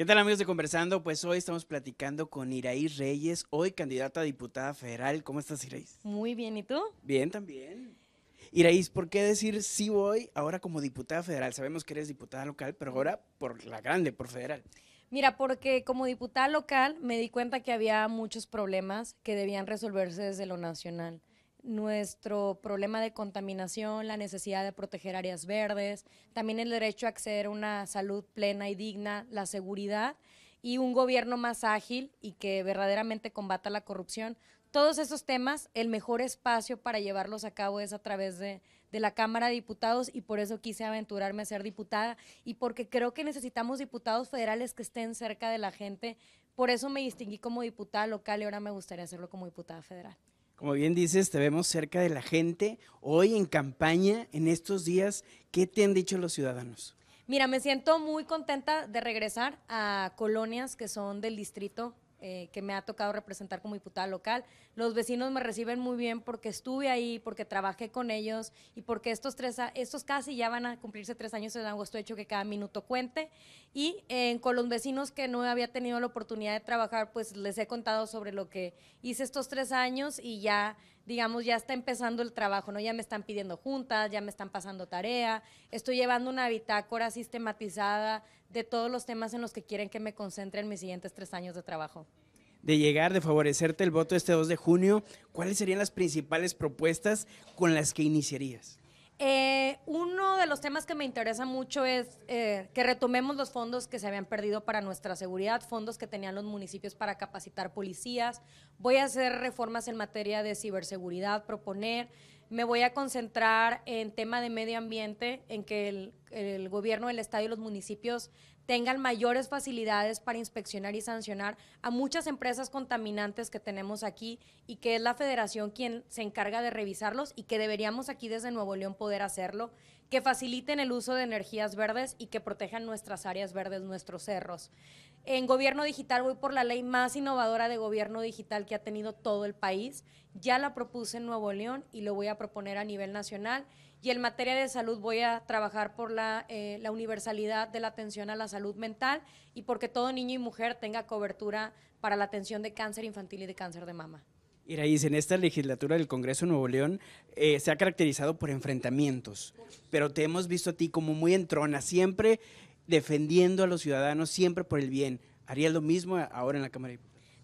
¿Qué tal amigos de Conversando? Pues hoy estamos platicando con Iraí Reyes, hoy candidata a diputada federal. ¿Cómo estás, Iraí? Muy bien, ¿y tú? Bien, también. Iraí, ¿por qué decir sí voy ahora como diputada federal? Sabemos que eres diputada local, pero ahora por la grande, por federal. Mira, porque como diputada local me di cuenta que había muchos problemas que debían resolverse desde lo nacional nuestro problema de contaminación, la necesidad de proteger áreas verdes, también el derecho a acceder a una salud plena y digna, la seguridad y un gobierno más ágil y que verdaderamente combata la corrupción. Todos esos temas, el mejor espacio para llevarlos a cabo es a través de, de la Cámara de Diputados y por eso quise aventurarme a ser diputada y porque creo que necesitamos diputados federales que estén cerca de la gente. Por eso me distinguí como diputada local y ahora me gustaría hacerlo como diputada federal. Como bien dices, te vemos cerca de la gente. Hoy en campaña, en estos días, ¿qué te han dicho los ciudadanos? Mira, me siento muy contenta de regresar a colonias que son del distrito eh, que me ha tocado representar como diputada local. Los vecinos me reciben muy bien porque estuve ahí, porque trabajé con ellos y porque estos, tres, estos casi ya van a cumplirse tres años en agosto, hecho que cada minuto cuente. Y eh, con los vecinos que no había tenido la oportunidad de trabajar, pues les he contado sobre lo que hice estos tres años y ya digamos, ya está empezando el trabajo, ¿no? Ya me están pidiendo juntas, ya me están pasando tarea, estoy llevando una bitácora sistematizada de todos los temas en los que quieren que me concentre en mis siguientes tres años de trabajo. De llegar, de favorecerte el voto este 2 de junio, ¿cuáles serían las principales propuestas con las que iniciarías? Eh, uno de los temas que me interesa mucho es eh, que retomemos los fondos que se habían perdido para nuestra seguridad, fondos que tenían los municipios para capacitar policías. Voy a hacer reformas en materia de ciberseguridad, proponer me voy a concentrar en tema de medio ambiente, en que el, gobierno del estado y los municipios tengan mayores facilidades para inspeccionar y sancionar a muchas empresas contaminantes que tenemos aquí y que es la federación quien se encarga de revisarlos y que deberíamos aquí desde Nuevo León poder hacerlo, que faciliten el uso de energías verdes y que protejan nuestras áreas verdes, nuestros cerros. En gobierno digital voy por la ley más innovadora de gobierno digital que ha tenido todo el país. Ya la propuse en Nuevo León y lo voy a proponer a nivel nacional. Y en materia de salud voy a trabajar por eh, la, universalidad de la atención a la salud mental y porque todo niño y mujer tenga cobertura para la atención de cáncer infantil y de cáncer de mama. Iraíz, en esta legislatura del Congreso de Nuevo León eh, se ha caracterizado por enfrentamientos, pero te hemos visto a ti como muy entrona, siempre defendiendo a los ciudadanos, siempre por el bien. haría lo mismo ahora en la Cámara de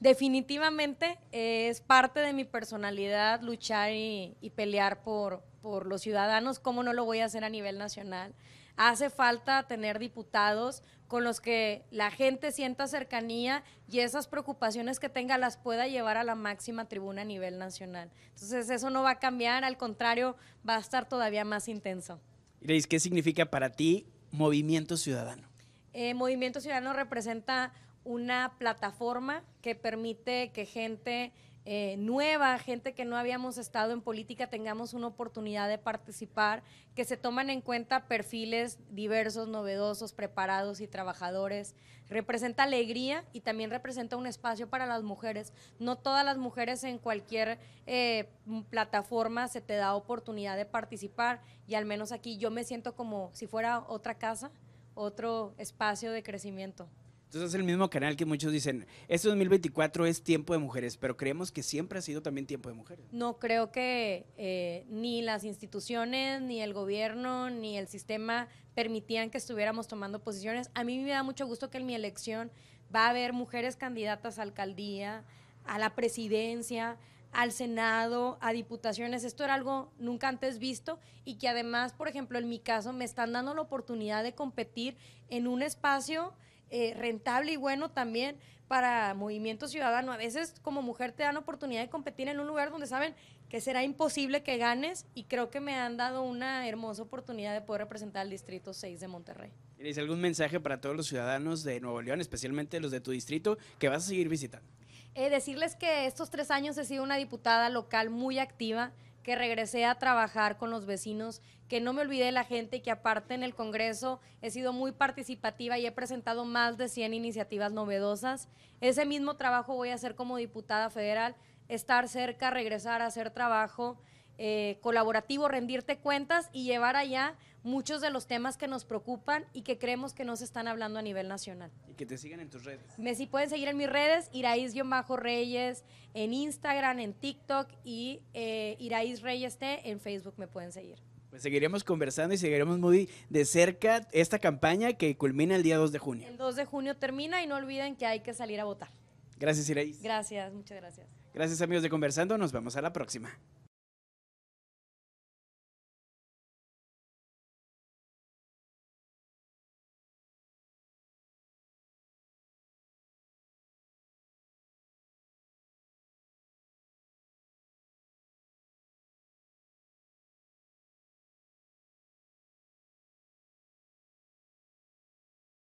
definitivamente es parte de mi personalidad luchar y, pelear por, los ciudadanos, ¿cómo no lo voy a hacer a nivel nacional? Hace falta tener diputados con los que la gente sienta cercanía y esas preocupaciones que tenga las pueda llevar a la máxima tribuna a nivel nacional. Entonces eso no va a cambiar, al contrario, va a estar todavía más intenso. ¿qué significa para ti Movimiento Ciudadano? Eh, movimiento Ciudadano representa una plataforma que permite que gente eh, nueva, gente que no habíamos estado en política, tengamos una oportunidad de participar, que se toman en cuenta perfiles diversos, novedosos, preparados y trabajadores. Representa alegría y también representa un espacio para las mujeres. No todas las mujeres en cualquier eh, plataforma se te da oportunidad de participar y al menos aquí yo me siento como si fuera otra casa, otro espacio de crecimiento. Entonces es el mismo canal que muchos dicen, este 2024 es tiempo de mujeres, pero creemos que siempre ha sido también tiempo de mujeres. No, creo que eh, ni las instituciones, ni el gobierno, ni el sistema permitían que estuviéramos tomando posiciones. A mí me da mucho gusto que en mi elección va a haber mujeres candidatas a alcaldía, a la presidencia, al Senado, a diputaciones. Esto era algo nunca antes visto y que además, por ejemplo, en mi caso me están dando la oportunidad de competir en un espacio eh, rentable y bueno también para movimiento ciudadano. A veces como mujer te dan oportunidad de competir en un lugar donde saben que será imposible que ganes y creo que me han dado una hermosa oportunidad de poder representar al Distrito 6 de Monterrey. ¿Tienes algún mensaje para todos los ciudadanos de Nuevo León, especialmente los de tu distrito, que vas a seguir visitando? Eh, decirles que estos tres años he sido una diputada local muy activa, que regresé a trabajar con los vecinos, que no me olvidé de la gente, que aparte en el Congreso he sido muy participativa y he presentado más de 100 iniciativas novedosas. Ese mismo trabajo voy a hacer como diputada federal, estar cerca, regresar a hacer trabajo. Eh, colaborativo, rendirte cuentas y llevar allá muchos de los temas que nos preocupan y que creemos que no se están hablando a nivel nacional. Y que te sigan en tus redes. Me si pueden seguir en mis redes, Iraíz-Reyes en Instagram, en TikTok y eh, Reyes T en Facebook me pueden seguir. Pues seguiremos conversando y seguiremos muy de cerca esta campaña que culmina el día 2 de junio. El 2 de junio termina y no olviden que hay que salir a votar. Gracias, Iraís. Gracias, muchas gracias. Gracias, amigos de Conversando. Nos vemos a la próxima.